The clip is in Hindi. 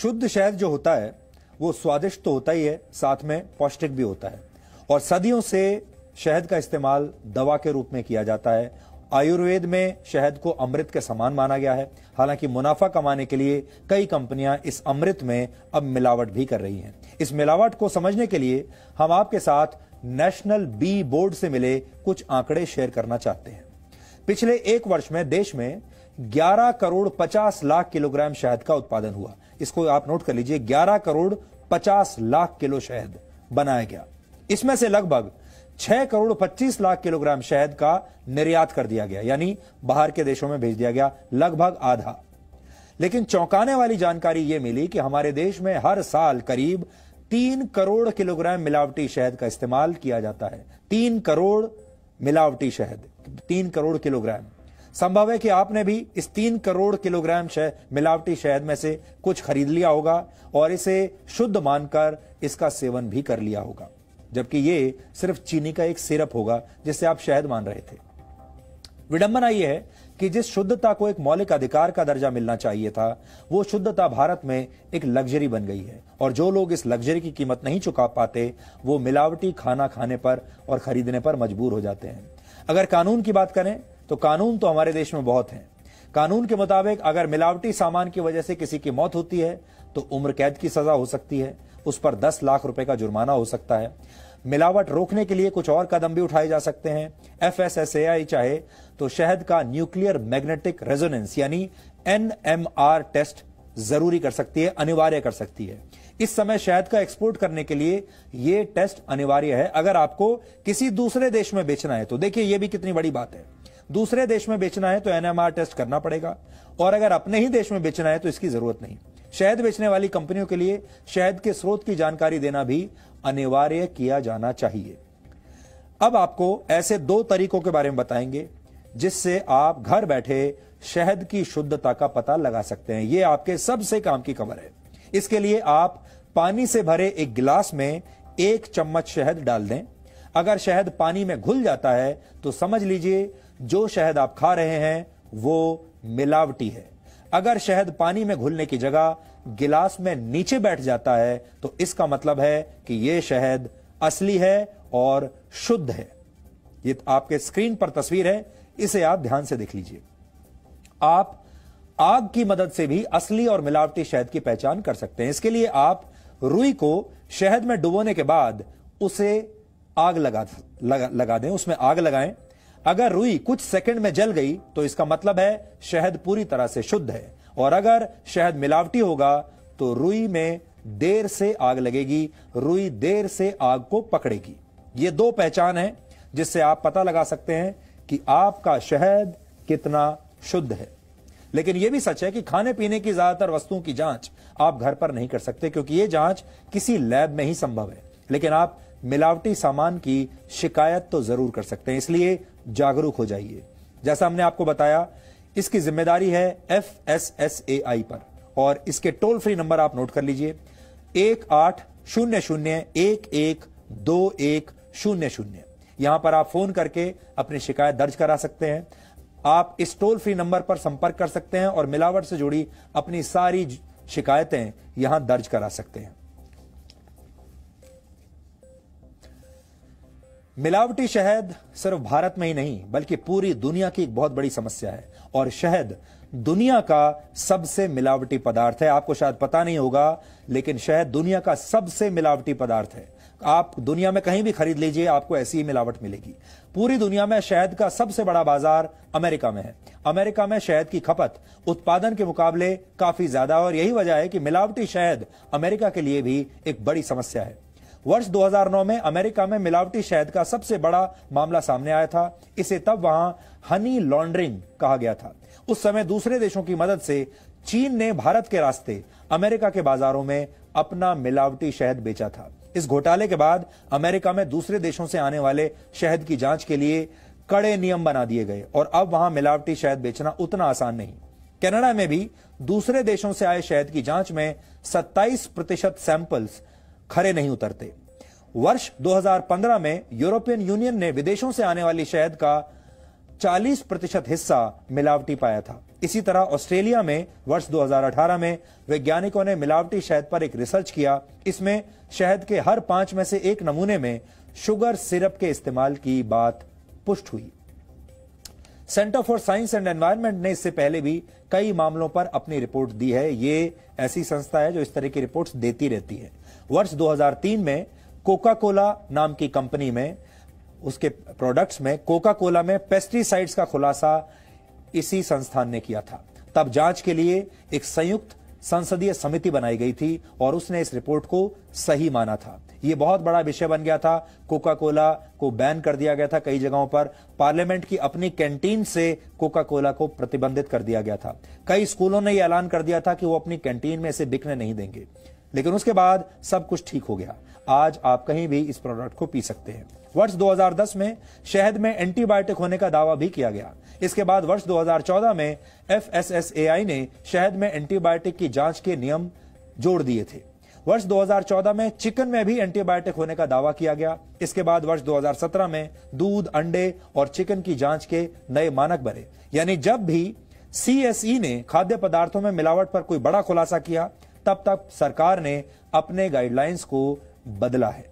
शुद्ध शहद जो होता है वो स्वादिष्ट तो होता ही है साथ में पौष्टिक भी होता है और सदियों से शहद का इस्तेमाल दवा के रूप में किया जाता है आयुर्वेद में शहद को अमृत के समान माना गया है हालांकि मुनाफा कमाने के लिए कई कंपनियां इस अमृत में अब मिलावट भी कर रही हैं इस मिलावट को समझने के लिए हम आपके साथ नेशनल बी बोर्ड से मिले कुछ आंकड़े शेयर करना चाहते हैं पिछले एक वर्ष में देश में 11 करोड़ 50 लाख किलोग्राम शहद का उत्पादन हुआ इसको आप नोट कर लीजिए ग्यारह करोड़ पचास लाख किलो शहद बनाया गया इसमें से लगभग छह करोड़ पच्चीस लाख किलोग्राम शहद का निर्यात कर दिया गया यानी बाहर के देशों में भेज दिया गया लगभग आधा लेकिन चौंकाने वाली जानकारी यह मिली कि हमारे देश में हर साल करीब तीन करोड़ किलोग्राम मिलावटी शहद का इस्तेमाल किया जाता है तीन करोड़ मिलावटी शहद तीन करोड़ किलोग्राम संभव है कि आपने भी इस तीन करोड़ किलोग्राम मिलावटी शहद में से कुछ खरीद लिया होगा और इसे शुद्ध मानकर इसका सेवन भी कर लिया होगा जबकि ये सिर्फ चीनी का एक सिरप होगा जिसे आप शहद मान रहे थे विडंबना यह है कि जिस शुद्धता को एक मौलिक अधिकार का दर्जा मिलना चाहिए था वो शुद्धता भारत में एक लग्जरी बन गई है और जो लोग इस लग्जरी की कीमत नहीं चुका पाते वो मिलावटी खाना खाने पर और खरीदने पर मजबूर हो जाते हैं अगर कानून की बात करें तो कानून तो हमारे देश में बहुत हैं कानून के मुताबिक अगर मिलावटी सामान की वजह से किसी की मौत होती है तो उम्र कैद की सजा हो सकती है उस पर दस लाख रुपए का जुर्माना हो सकता है मिलावट रोकने के लिए कुछ और कदम भी उठाए जा सकते हैं F S S A I चाहे तो शहद का न्यूक्लियर मैग्नेटिक रेजोनेंस यानी एन एम आर टेस्ट जरूरी कर सकती है अनिवार्य कर सकती है इस समय शहद का एक्सपोर्ट करने के लिए यह टेस्ट अनिवार्य है अगर आपको किसी दूसरे देश में बेचना है तो देखिए यह भी कितनी बड़ी बात है दूसरे देश में बेचना है तो एनएमआर टेस्ट करना पड़ेगा और अगर अपने ही देश में बेचना है तो इसकी जरूरत नहीं शहद बेचने वाली कंपनियों के लिए शहद के स्रोत की जानकारी देना भी अनिवार्य किया जाना चाहिए अब आपको ऐसे दो तरीकों के बारे में बताएंगे जिससे आप घर बैठे शहद की शुद्धता का पता लगा सकते हैं यह आपके सबसे काम की खबर है इसके लिए आप पानी से भरे एक गिलास में एक चम्मच शहद डाल दें अगर शहद पानी में घुल जाता है तो समझ लीजिए जो शहद आप खा रहे हैं वो मिलावटी है अगर शहद पानी में घुलने की जगह गिलास में नीचे बैठ जाता है तो इसका मतलब है कि यह शहद असली है और शुद्ध है ये आपके स्क्रीन पर तस्वीर है इसे आप ध्यान से देख लीजिए आप आग की मदद से भी असली और मिलावटी शहद की पहचान कर सकते हैं इसके लिए आप रुई को शहद में डुबोने के बाद उसे आग लगा लगा, लगा दें उसमें आग लगाएं अगर रुई कुछ सेकंड में जल गई तो इसका मतलब है शहद पूरी तरह से शुद्ध है और अगर शहद मिलावटी होगा तो रुई में देर से आग लगेगी रुई देर से आग को पकड़ेगी ये दो पहचान है जिससे आप पता लगा सकते हैं कि आपका शहद कितना शुद्ध है लेकिन यह भी सच है कि खाने पीने की ज्यादातर वस्तुओं की जांच आप घर पर नहीं कर सकते क्योंकि यह जांच किसी लैब में ही संभव है लेकिन आप मिलावटी सामान की शिकायत तो जरूर कर सकते हैं इसलिए जागरूक हो जाइए जैसा हमने आपको बताया इसकी जिम्मेदारी है F S S A I पर और इसके टोल फ्री नंबर आप नोट कर लीजिए एक आठ शून्य शून्य एक एक दो एक शून्य शून्य यहां पर आप फोन करके अपनी शिकायत दर्ज करा सकते हैं आप इस टोल फ्री नंबर पर संपर्क कर सकते हैं और मिलावट से जुड़ी अपनी सारी शिकायतें यहां दर्ज करा सकते हैं मिलावटी शहद सिर्फ भारत में ही नहीं बल्कि पूरी दुनिया की एक बहुत बड़ी समस्या है और शहद दुनिया का सबसे मिलावटी पदार्थ है आपको शायद पता नहीं होगा लेकिन शहद दुनिया का सबसे मिलावटी पदार्थ है आप दुनिया में कहीं भी खरीद लीजिए आपको ऐसी ही मिलावट मिलेगी पूरी दुनिया में शहद का सबसे बड़ा बाजार अमेरिका में है अमेरिका में शहद की खपत उत्पादन के मुकाबले काफी ज्यादा और यही वजह है कि मिलावटी शहद अमेरिका के लिए भी एक बड़ी समस्या है वर्ष 2009 में अमेरिका में मिलावटी शहद का सबसे बड़ा मामला सामने आया था इसे तब वहां हनी लॉन्ड्रिंग कहा गया था उस समय दूसरे देशों की मदद से चीन ने भारत के रास्ते अमेरिका के बाजारों में अपना मिलावटी शहद बेचा था इस घोटाले के बाद अमेरिका में दूसरे देशों से आने वाले शहद की जांच के लिए कड़े नियम बना दिए गए और अब वहां मिलावटी शहद बेचना उतना आसान नहीं कनाडा में भी दूसरे देशों से आए शहद की जांच में 27 प्रतिशत सैंपल्स खरे नहीं उतरते वर्ष 2015 में यूरोपियन यूनियन ने विदेशों से आने वाली शहद का 40 प्रतिशत हिस्सा मिलावटी पाया था इसी तरह ऑस्ट्रेलिया में वर्ष 2018 में वैज्ञानिकों ने मिलावटी शहद पर एक रिसर्च किया इसमें शहद के हर पांच में से एक नमूने में शुगर सिरप के इस्तेमाल की बात पुष्ट हुई centre for science and environment ने इससे पहले भी कई मामलों पर अपनी रिपोर्ट दी है ये ऐसी संस्था है जो इस तरह की रिपोर्ट्स देती रहती है वर्ष 2003 में कोका कोला नाम की कंपनी में उसके प्रोडक्ट्स में कोका कोला में पेस्टिसाइड्स का खुलासा इसी संस्थान ने किया था तब जांच के लिए एक संयुक्त संसदीय समिति बनाई गई थी और उसने इस रिपोर्ट को सही माना था यह बहुत बड़ा विषय बन गया था कोका कोला को बैन कर दिया गया था कई जगहों पर पार्लियामेंट की अपनी कैंटीन से कोका कोला को प्रतिबंधित कर दिया गया था कई स्कूलों ने यह ऐलान कर दिया था कि वो अपनी कैंटीन में इसे बिकने नहीं देंगे लेकिन उसके बाद सब कुछ ठीक हो गया आज आप कहीं भी इस प्रोडक्ट को पी सकते हैं वर्ष 2010 में शहद में एंटीबायोटिक होने का दावा भी किया गया इसके बाद वर्ष 2014 में एफ ने शहद में एंटीबायोटिक की जांच के नियम जोड़ दिए थे वर्ष 2014 में चिकन में भी एंटीबायोटिक होने का दावा किया गया इसके बाद वर्ष 2017 में दूध अंडे और चिकन की जांच के नए मानक बने यानी जब भी सीएसई e ने खाद्य पदार्थों में मिलावट पर कोई बड़ा खुलासा किया तब तक सरकार ने अपने गाइडलाइंस को बदला है